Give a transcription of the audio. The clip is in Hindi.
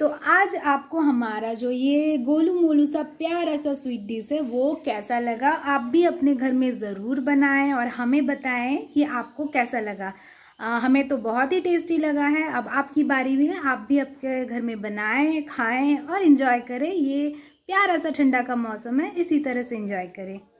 तो आज आपको हमारा जो ये गोलू मोलू सा प्यारा सा स्वीट डिश है वो कैसा लगा आप भी अपने घर में ज़रूर बनाएं और हमें बताएं कि आपको कैसा लगा आ, हमें तो बहुत ही टेस्टी लगा है अब आपकी बारी भी है आप भी आपके घर में बनाएं खाएं और इन्जॉय करें ये प्यारा सा ठंडा का मौसम है इसी तरह से इन्जॉय करें